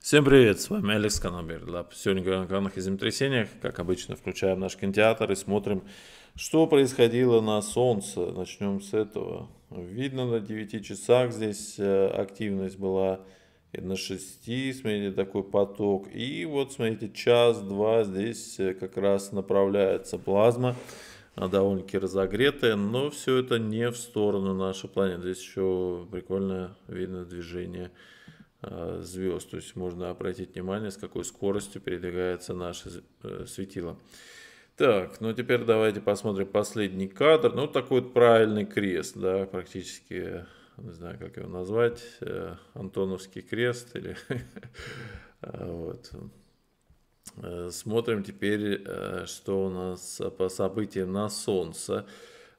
Всем привет, с вами Алекс Канаберлап. Сегодня говорим о кранах и землетрясениях. Как обычно, включаем наш кинотеатр и смотрим, что происходило на Солнце. Начнем с этого. Видно на 9 часах здесь э, активность была на 6, смотрите, такой поток. И вот, смотрите, час-два здесь э, как раз направляется плазма. Она довольно-таки разогретая, но все это не в сторону нашей планеты. Здесь еще прикольно видно движение плазмы Э, звезд. То есть можно обратить внимание, с какой скоростью передвигается наше э, светило. Так, ну теперь давайте посмотрим последний кадр. Ну, такой вот правильный крест, да, практически, не знаю, как его назвать, э, Антоновский крест или... Вот. Смотрим теперь, что у нас по событиям на Солнце.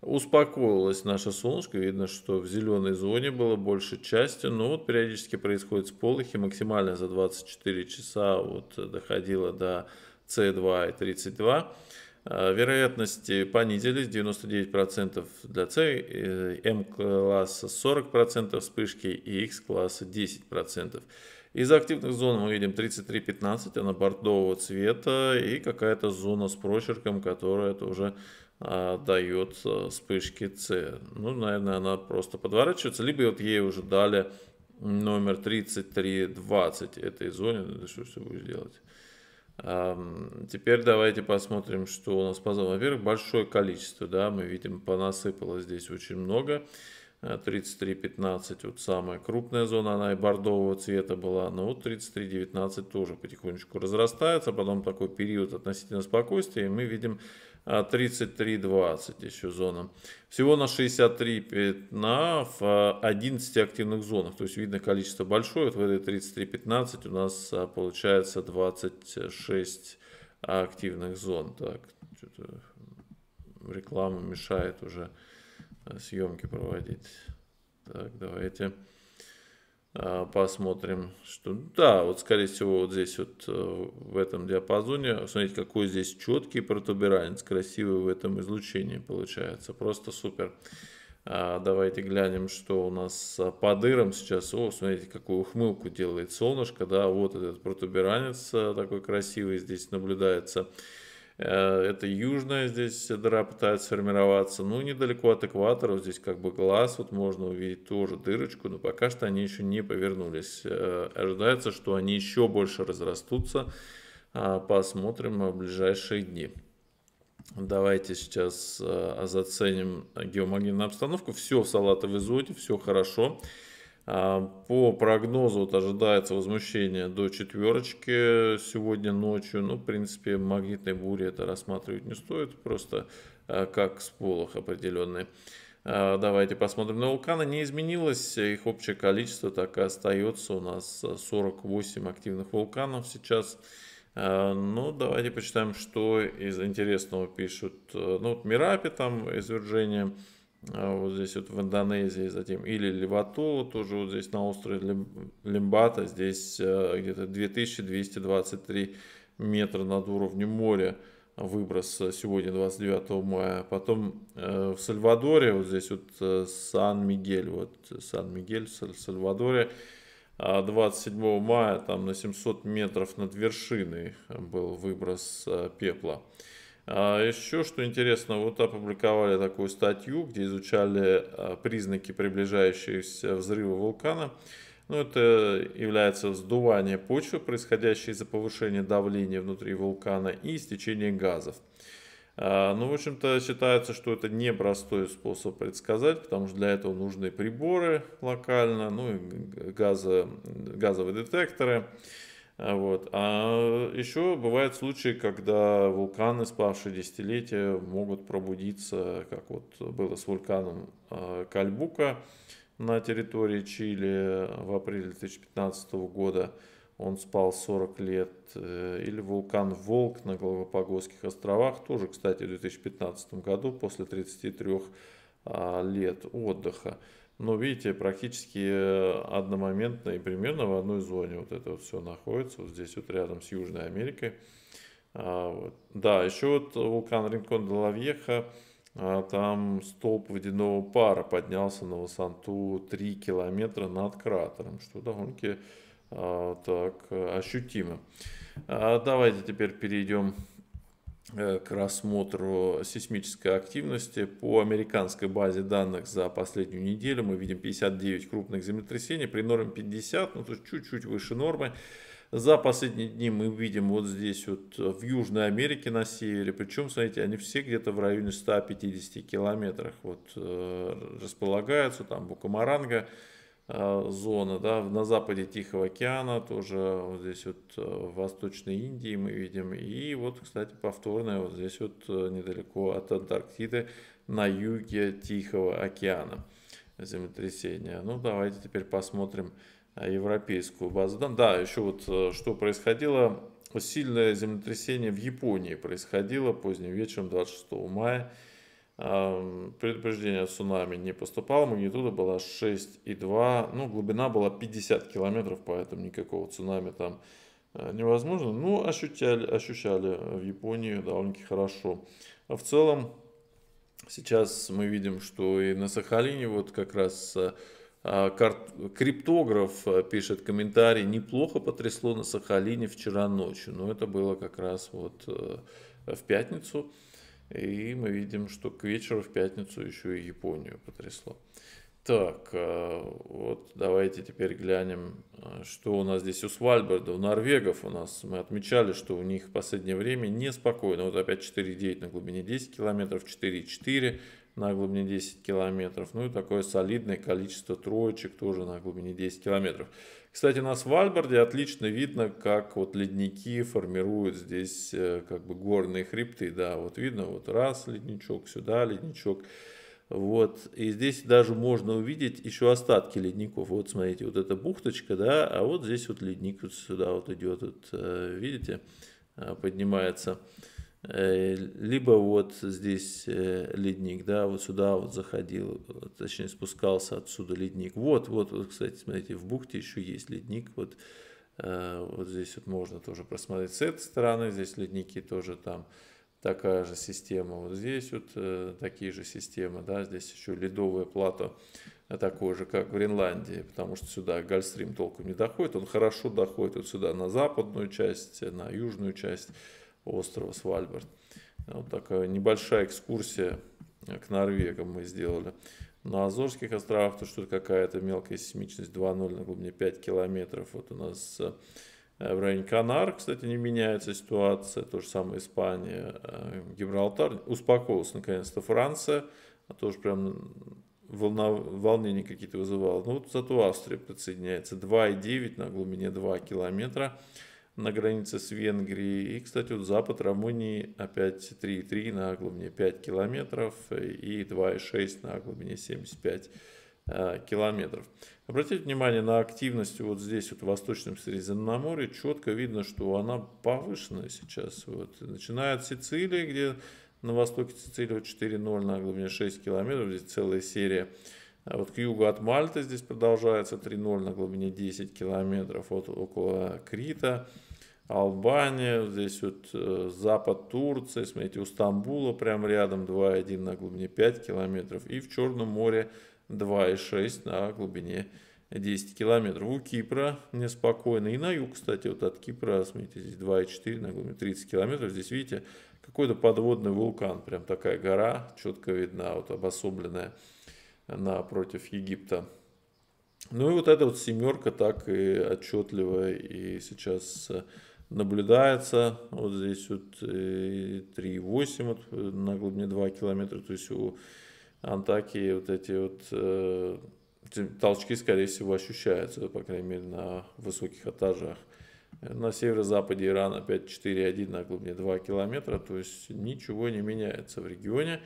Успокоилось наше солнышко, видно, что в зеленой зоне было больше части, но вот периодически происходит сполохи, максимально за 24 часа вот доходило до С2 и 32. А, вероятности понизились 99% для С, э, М-класса 40% вспышки и X класса 10%. Из активных зон мы видим 33.15, она бордового цвета и какая-то зона с прочерком, которая тоже а, дает а, вспышки С. Ну, наверное, она просто подворачивается, либо вот ей уже дали номер 3320 этой зоне. Ну, да что ты будешь делать? А, теперь давайте посмотрим, что у нас по зонам. Во-первых, большое количество, да, мы видим, понасыпало здесь очень много. 33.15 а, вот самая крупная зона, она и бордового цвета была, но вот 33.19 тоже потихонечку разрастается, потом такой период относительно спокойствия, и мы видим 33.20 а, еще зона. Всего на 63 пятна в 11 активных зонах, то есть видно количество большое, вот в этой 33.15 у нас а, получается 26 активных зон. Так, реклама мешает уже съемки проводить. Так, давайте а, посмотрим, что... Да, вот скорее всего вот здесь вот э, в этом диапазоне, смотрите, какой здесь четкий протуберанец, красивый в этом излучении получается, просто супер. А, давайте глянем, что у нас а, по дырам сейчас. О, смотрите, какую ухмылку делает солнышко, да, вот этот протуберанец такой красивый здесь наблюдается. Э, это южная здесь дыра пытается сформироваться, ну, недалеко от экватора, здесь как бы глаз, вот можно увидеть тоже дырочку, но пока что они еще не повернулись. Э, ожидается, что они еще больше разрастутся, а, посмотрим в ближайшие дни. Давайте сейчас э, заценим геомагнитную обстановку. Все в салатовой зоне, все хорошо. Хорошо. А, по прогнозу вот ожидается возмущение до четверочки сегодня ночью. Ну, в принципе, магнитной бури это рассматривать не стоит, просто а, как сполох определенный. А, давайте посмотрим на вулканы. Не изменилось их общее количество, так и остается у нас 48 активных вулканов сейчас. Ну, давайте почитаем, что из интересного пишут. Ну, вот Мирапи там, извержение. А вот здесь вот в Индонезии, затем или Леватула, тоже вот здесь на острове Лимбата, здесь э, где-то 2223 метра над уровнем моря выброс э, сегодня 29 мая. Потом э, в Сальвадоре, вот здесь вот Сан-Мигель, вот Сан-Мигель в Сальвадоре, 27 а мая там на 700 метров над вершиной был выброс пепла. А Еще что интересно, вот опубликовали такую статью, где изучали а, признаки приближающегося взрыва вулкана. Ну, это является сдувание почвы, происходящее из-за повышения давления внутри вулкана и истечение газов. А, ну, в общем-то, считается, что это непростой способ предсказать, потому что для этого нужны приборы локально, ну и газо, газовые детекторы. А вот. А еще бывают случаи, когда вулканы, спавшие десятилетия, могут пробудиться, как вот было с вулканом а, Кальбука на территории Чили в апреле 2015 года. Он спал 40 лет. Э, или вулкан Волк на Галапагосских островах, тоже, кстати, в 2015 году, после 33 а, лет отдыха. Но видите, практически э, одномоментно и примерно в одной зоне вот это вот все находится, вот здесь вот рядом с Южной Америкой. А, вот. Да, еще вот вулкан Ринкон де Лавьеха, а, там столб водяного пара поднялся на высоту 3 километра над кратером, что довольно-таки а, так э, ощутимо. А, давайте теперь перейдем Э, к рассмотру сейсмической активности. По американской базе данных за последнюю неделю мы видим 59 крупных землетрясений при норме 50, ну то есть чуть-чуть выше нормы. За последние дни мы видим вот здесь вот в Южной Америке на севере, причем, смотрите, они все где-то в районе 150 километрах вот э, располагаются, там Букамаранга, Э, зона, да, на западе Тихого океана, тоже вот здесь вот э, в Восточной Индии мы видим, и вот, кстати, повторное вот здесь вот э, недалеко от Антарктиды на юге Тихого океана землетрясение. Ну, давайте теперь посмотрим европейскую базу данных. Да, еще вот что происходило, сильное землетрясение в Японии происходило поздним вечером 26 мая предупреждение о цунами не поступало, магнитуда была 6,2, ну, глубина была 50 километров, поэтому никакого цунами там э, невозможно, Ну ощущали, ощущали в Японии довольно-таки хорошо. А в целом, сейчас мы видим, что и на Сахалине вот как раз э, а, Криптограф э, пишет комментарий, неплохо потрясло на Сахалине вчера ночью, но это было как раз вот в пятницу. И мы видим, что к вечеру в пятницу еще и Японию потрясло. Так, э, вот давайте теперь глянем, э, что у нас здесь у Свальберда, у норвегов у нас. Мы отмечали, что у них в последнее время неспокойно. Вот опять 4,9 на глубине 10 километров, 4,4 на глубине 10 километров. Ну и такое солидное количество троечек тоже на глубине 10 километров. Кстати, у нас в Альберде отлично видно, как вот ледники формируют здесь э, как бы горные хребты. Да, вот видно, вот раз ледничок, сюда ледничок. Вот, и здесь даже можно увидеть еще остатки ледников. Вот смотрите, вот эта бухточка, да, а вот здесь вот ледник вот сюда вот идет, вот, э, видите, э, поднимается. Э, либо вот здесь э, ледник, да, вот сюда вот заходил, точнее спускался отсюда ледник. Вот, вот, вот, кстати, смотрите, в бухте еще есть ледник, вот, э, вот здесь вот можно тоже просмотреть с этой стороны, здесь ледники тоже там, такая же система, вот здесь вот такие же системы, да, здесь еще ледовая плато такое же, как в Гренландии, потому что сюда Гольстрим толком не доходит, он хорошо доходит вот сюда на западную часть, на южную часть, острова Свальбард. Вот такая небольшая экскурсия к Норвегам мы сделали. На Азорских островах то, что какая-то мелкая сейсмичность 2.0 на глубине 5 километров. Вот у нас э, в районе Канар, кстати, не меняется ситуация. То же самое Испания, э, Гибралтар. Успокоилась наконец-то Франция. А тоже прям волна, волнение какие-то вызывало. Ну вот зато Австрия присоединяется. 2,9 на глубине 2 километра на границе с Венгрией. И, кстати, вот запад Румынии опять 3,3 на глубине 5 километров и 2,6 на глубине 75 э, километров. Обратите внимание на активность вот здесь, вот в Восточном Средиземноморье. Четко видно, что она повышенная сейчас. Вот. Начиная от Сицилии, где на востоке Сицилии вот 4,0 на глубине 6 километров, здесь целая серия. А вот к югу от Мальты здесь продолжается 3,0 на глубине 10 километров, вот около Крита. Албания, здесь вот э, запад Турции, смотрите, у Стамбула прям рядом 2,1 на глубине 5 километров. И в Черном море 2,6 на глубине 10 километров. У Кипра неспокойно. И на юг, кстати, вот от Кипра, смотрите, здесь 2,4 на глубине 30 километров. Здесь, видите, какой-то подводный вулкан, прям такая гора, четко видна, вот обособленная напротив Египта. Ну и вот эта вот семерка так и отчетливая и сейчас э, наблюдается. Вот здесь вот 3,8 э, вот, э, на глубине 2 километра. То есть у Антаки вот эти вот э, толчки, скорее всего, ощущаются, по крайней мере, на высоких этажах. На северо-западе Ирана опять 4,1 на глубине 2 километра, то есть ничего не меняется в регионе.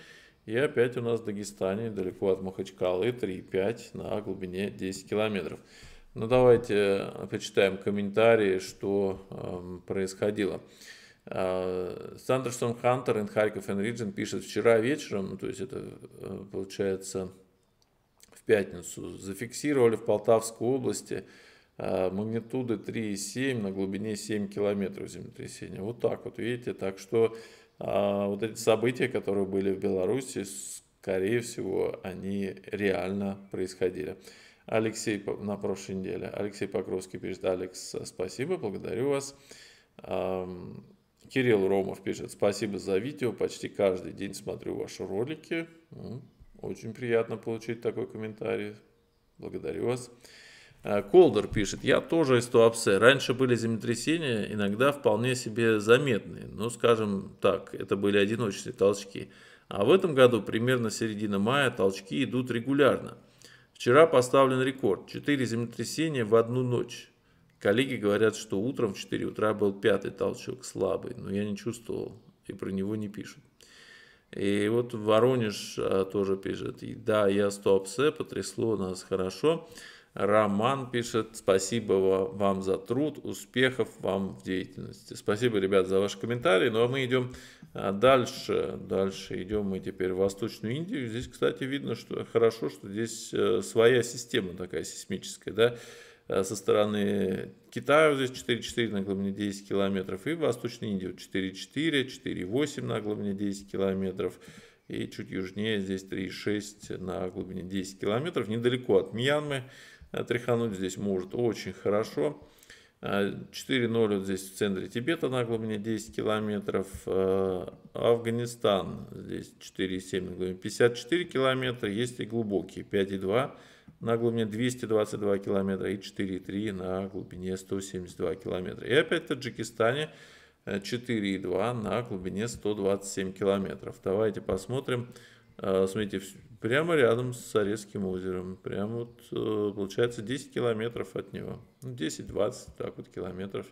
И опять у нас в Дагестане, далеко от Махачкалы, 3,5 на глубине 10 километров. Ну давайте э, почитаем комментарии, что эм, э, происходило. Сандерсон Хантер in Харьков and Region пишет вчера вечером, ну, то есть это э, получается в пятницу, зафиксировали в Полтавской области э, магнитуды 3,7 на глубине 7 километров землетрясения. Вот так вот, видите, так что вот эти события, которые были в Беларуси, скорее всего, они реально происходили. Алексей на прошлой неделе. Алексей Покровский пишет, Алекс, спасибо, благодарю вас. Кирилл Ромов пишет, спасибо за видео, почти каждый день смотрю ваши ролики. Очень приятно получить такой комментарий, благодарю вас. А, Колдер пишет, я тоже из Туапсе. Раньше были землетрясения, иногда вполне себе заметные. но, ну, скажем так, это были одиночные толчки. А в этом году примерно середина мая толчки идут регулярно. Вчера поставлен рекорд. Четыре землетрясения в одну ночь. Коллеги говорят, что утром в 4 утра был пятый толчок, слабый, но я не чувствовал, и про него не пишут. И вот Воронеж а, тоже пишет, и да, я стоп потрясло нас хорошо, Роман пишет, спасибо вам за труд, успехов вам в деятельности. Спасибо, ребят, за ваши комментарии. Ну а мы идем а, дальше. Дальше идем мы теперь в Восточную Индию. Здесь, кстати, видно, что хорошо, что здесь э, своя система такая сейсмическая, да, э, со стороны Китая здесь 4,4 на глубине 10 километров, и Восточной Индии 4,4, 4,8 на глубине 10 километров, и чуть южнее здесь 3,6 на глубине 10 километров, недалеко от Мьянмы. А, тряхануть здесь может очень хорошо. 4.0 а, вот здесь в центре Тибета на глубине 10 километров. А, Афганистан здесь 4,7 на глубине 54 километра. Есть и глубокие 5,2 на глубине 222 километра и 4,3 на глубине 172 километра. И опять в Таджикистане 4,2 на глубине 127 километров. Давайте посмотрим. Смотрите, Прямо рядом с Сарецким озером. Прямо вот, э, получается, 10 километров от него. 10-20 ну, так вот километров.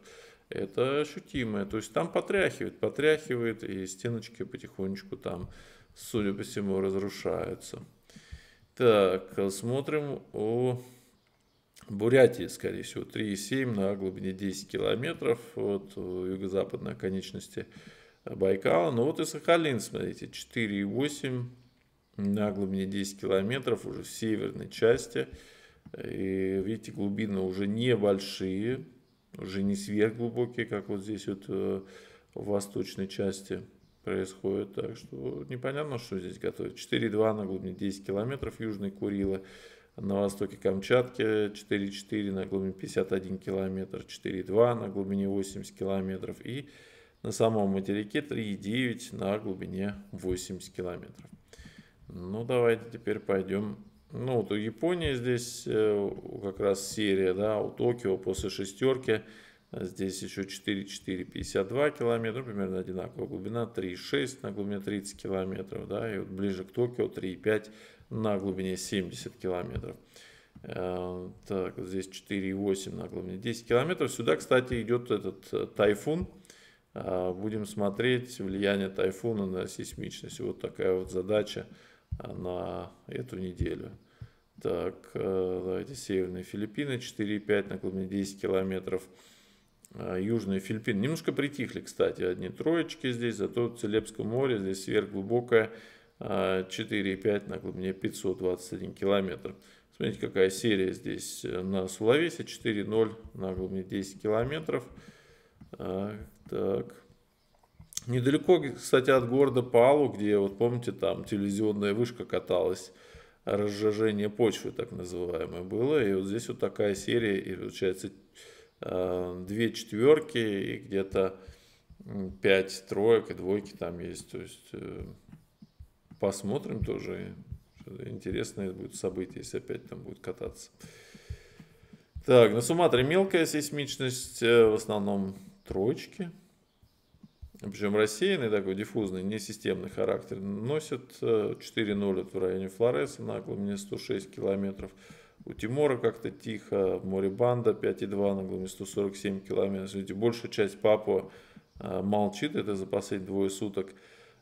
Это ощутимое. То есть там потряхивает, потряхивает, и стеночки потихонечку там, судя по всему, разрушаются. Так, смотрим о Бурятии, скорее всего, 3,7 на глубине 10 километров от э, юго-западной конечности Байкала. Ну вот и Сахалин, смотрите, 4,8 на глубине 10 километров уже в северной части. И видите, глубины уже небольшие, уже не сверхглубокие, как вот здесь вот э, в восточной части происходит. Так что непонятно, что здесь готовят. 4,2 на глубине 10 километров Южные Курилы. На востоке Камчатки 4,4 на глубине 51 километр, 4,2 на глубине 80 километров и на самом материке 3,9 на глубине 80 километров. Ну, давайте теперь пойдем. Ну, вот у Японии здесь э, как раз серия, да, у Токио после шестерки. А здесь еще 4,452 километра, ну, примерно одинаковая глубина, 3,6 на глубине 30 километров, да, и вот ближе к Токио 3,5 на глубине 70 километров. Э, так, здесь 4,8 на глубине 10 километров. Сюда, кстати, идет этот э, тайфун. А, будем смотреть влияние тайфуна на сейсмичность. Вот такая вот задача на эту неделю. Так, э, давайте северные Филиппины 4,5 на глубине 10 километров. Э, южные Филиппины немножко притихли, кстати, одни троечки здесь, зато Целебское море здесь сверхглубокое 4,5 э, на глубине 521 километр. Смотрите, какая серия здесь на Сулавесе 4,0 на глубине 10 километров. Так, так. Недалеко, кстати, от города Палу, где, вот помните, там телевизионная вышка каталась, разжижение почвы так называемое было. И вот здесь вот такая серия, и получается э, две четверки и где-то пять троек и двойки там есть. То есть э, посмотрим тоже. Интересное будет событие, если опять там будет кататься. Так, на ну Суматре мелкая сейсмичность, э, в основном троечки причем рассеянный такой, диффузный, не системный характер, носит 4-0 э, в районе Флореса на глубине 106 километров. У Тимора как-то тихо, Морибанда 5,2 на глубине 147 километров. Видите, большая часть Папуа э, молчит, это за последние двое суток.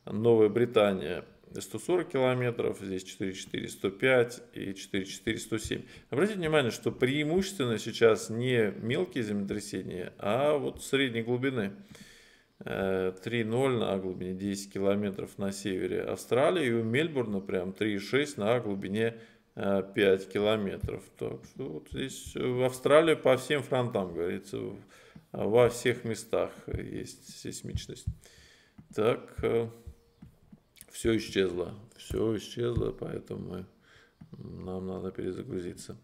Новая Британия 140 километров, здесь 4,4, 105 и 4,4, 107. Обратите внимание, что преимущественно сейчас не мелкие землетрясения, а вот средней глубины. 3,0 э, на глубине 10 километров на севере Австралии и у Мельбурна прям 3,6 на глубине 5 э, километров. Так что вот здесь э, в Австралии по всем фронтам, говорится, во всех местах есть сейсмичность. Так, все исчезло, все исчезло, поэтому нам надо перезагрузиться.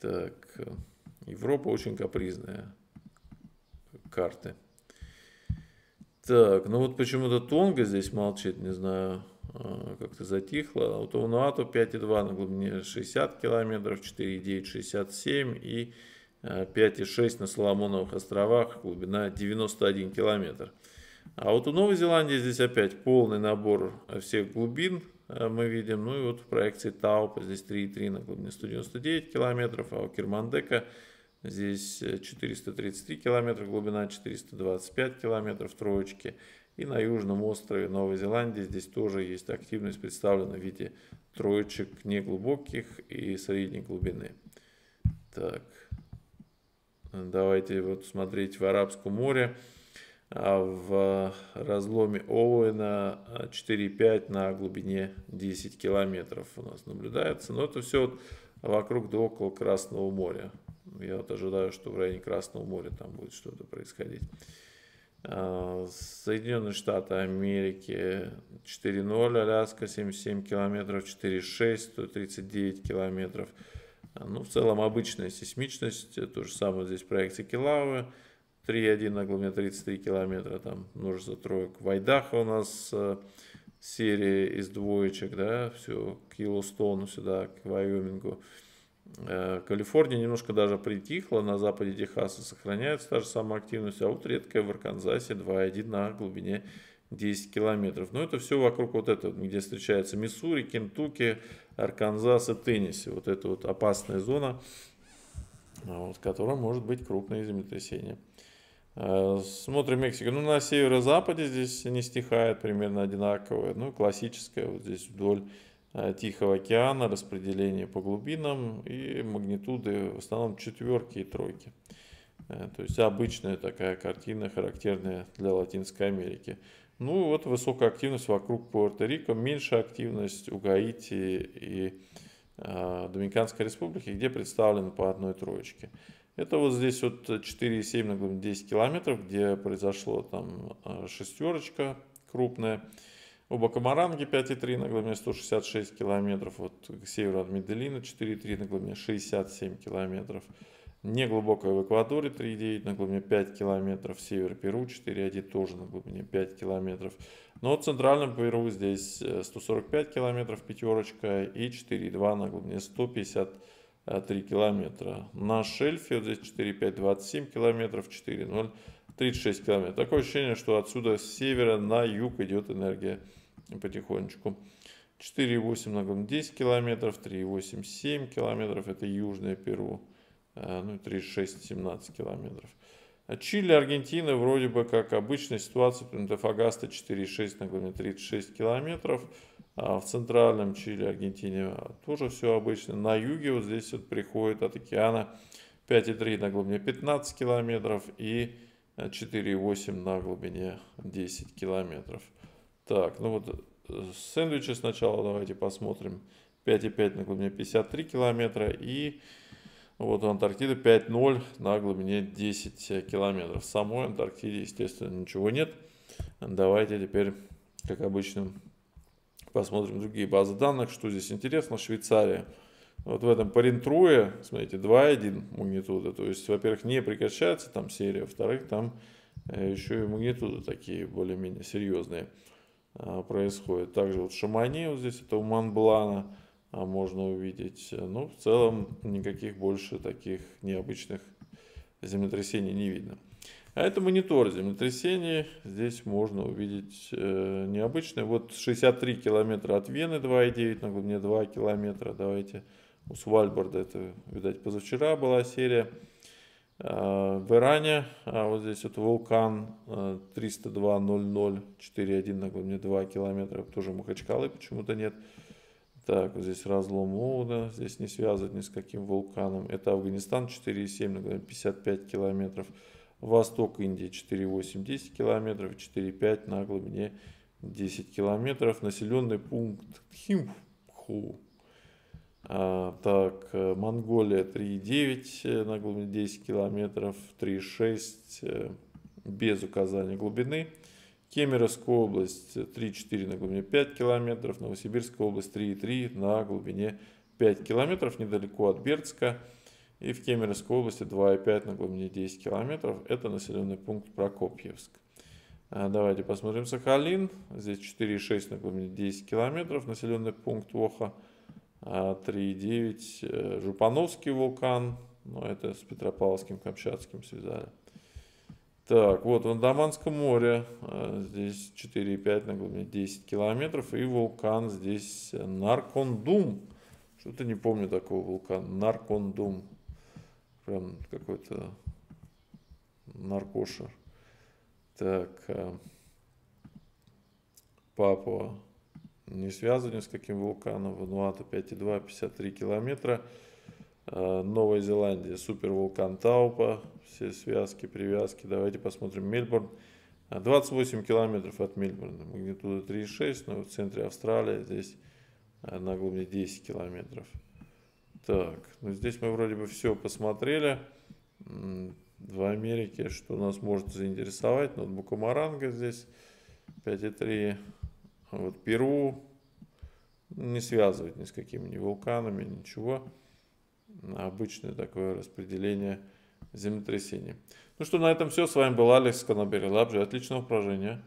Так, Европа очень капризная карты. Так, ну вот почему-то Тонга здесь молчит, не знаю, а, как-то затихло. Вот у Нуату 5,2 на глубине 60 километров, 4,9, 67 и 5,6 а, на Соломоновых островах, глубина 91 километр. А вот у Новой Зеландии здесь опять полный набор всех глубин а, мы видим. Ну и вот в проекции Таупа здесь 3,3 на глубине 199 километров, а у Кирмандека Здесь 433 э, километра, глубина 425 километров троечки. И на южном острове Новой Зеландии здесь тоже есть активность, представлена в виде троечек неглубоких и средней глубины. Так, давайте вот смотреть в Арабском море. А в разломе Оуэна 4,5 э, на глубине 10 километров у нас наблюдается. Но это все вокруг до около Красного моря. Я вот ожидаю, что в районе Красного моря там будет что-то происходить. А, Соединенные Штаты Америки 4.0, Аляска 77 километров, 4.6, 139 километров. А, ну, в целом обычная сейсмичность, э, то же самое здесь проекция Килавы, 3.1 на глубине 33 километра, там множество троек. Вайдаха у нас э, серия из двоечек, да, все к Йеллоустоуну сюда, к Вайомингу. Э, Калифорния немножко даже притихла, на западе Техаса сохраняется та же самая активность, а вот редкая в Арканзасе 2,1 на глубине 10 километров. Но это все вокруг вот этого, где встречаются Миссури, Кентукки, Арканзас и Теннесси. Вот эта вот опасная зона, вот, в которой может быть крупное землетрясение. Э, смотрим Мексику. Ну, на северо-западе здесь не стихает примерно одинаковое. Ну, классическое, вот здесь вдоль Э, Тихого океана, распределение по глубинам и магнитуды в основном четверки и тройки. Э, то есть обычная такая картина, характерная для Латинской Америки. Ну вот высокая активность вокруг Пуэрто-Рико, меньшая активность у Гаити и э, Доминиканской Республики, где представлен по одной троечке. Это вот здесь вот 4,7 на 10 километров, где произошло там шестерочка крупная. Оба Камаранги 5,3 на глубине 166 километров. Вот к северу от Меделина 4,3 на глубине 67 километров. Неглубокая в Эквадоре 3,9 на глубине 5 километров. Север Перу 4,1 тоже на глубине 5 километров. Но в центральном Перу здесь 145 э, километров пятерочка и 4,2 на глубине 153 километра. На шельфе вот здесь 4,5 27 километров, 4,0 36 километров. Такое ощущение, что отсюда с севера на юг идет энергия потихонечку. 4,8 на глубину 10 километров, 3,8 7 километров, это Южное Перу, э, ну 3,6 17 километров. А Чили, Аргентина вроде бы как обычная ситуация, Дафагаста 4,6 на глубине 36 километров, а в центральном Чили, Аргентине тоже все обычно. На юге вот здесь вот приходит от океана 5,3 на глубине 15 километров и 4,8 э, на глубине 10 километров. Так, ну вот э, сэндвичи сначала давайте посмотрим. 5,5 на глубине 53 километра и вот у Антарктиды 5,0 на глубине 10 километров. В самой Антарктиде, естественно, ничего нет. Давайте теперь, как обычно, посмотрим другие базы данных. Что здесь интересно? Швейцария. Вот в этом парентруе, смотрите, 2,1 магнитуда. То есть, во-первых, не прекращается там серия, во-вторых, там э, еще и магнитуды такие более-менее серьезные. А, происходит. Также вот Шамани, вот здесь этого Монблана а, можно увидеть. Но ну, в целом никаких больше таких необычных землетрясений не видно. А это монитор землетрясений. Здесь можно увидеть э, необычное. Вот 63 километра от Вены 2,9 на глубине 2 километра. Давайте у Свальборда, это, видать, позавчера была серия. Э, в Иране, а вот здесь вот вулкан 302.00.41 э, на мне 2 километра, тоже Махачкалы почему-то нет. Так, вот здесь разлом Оуда, здесь не связывают ни с каким вулканом. Это Афганистан 4,7 на глубине 55 километров. Восток Индии 4,8 10 километров, 4,5 на глубине 10 километров. Населенный пункт Тхимпху а, так, э, Монголия 3,9 э, на глубине 10 километров, 3,6 э, без указания глубины. Кемеровская область 3,4 на глубине 5 километров, Новосибирская область 3,3 на глубине 5 километров, недалеко от Бердска. И в Кемеровской области 2,5 на глубине 10 километров. Это населенный пункт Прокопьевск. А, давайте посмотрим Сахалин. Здесь 4,6 на глубине 10 километров, населенный пункт Оха. 3,9. А, э, Жупановский вулкан. Ну, это с Петропавловским, Камчатским связали. Так, вот в Андаманском море э, здесь 4,5 на глубине 10 километров. И вулкан здесь э, Наркондум. Что-то не помню такого вулкана. Наркондум. Прям какой-то наркошер. Так, Папуа не связаны с каким вулканом. Вануату 5,2, 53 километра. А, Новая Зеландия, супервулкан Таупа, все связки, привязки. Давайте посмотрим Мельбурн. 28 а, километров от Мельбурна, магнитуда 3,6, но в центре Австралии здесь а, на глубине 10 километров. Так, ну здесь мы вроде бы все посмотрели. В Америке, что нас может заинтересовать. Ноутбук Маранга здесь 5,3 вот Перу не связывать ни с какими ни вулканами, ничего. Обычное такое распределение землетрясений. Ну что, на этом все. С вами был Алекс Канабери Лабжи. Отличного упражнения.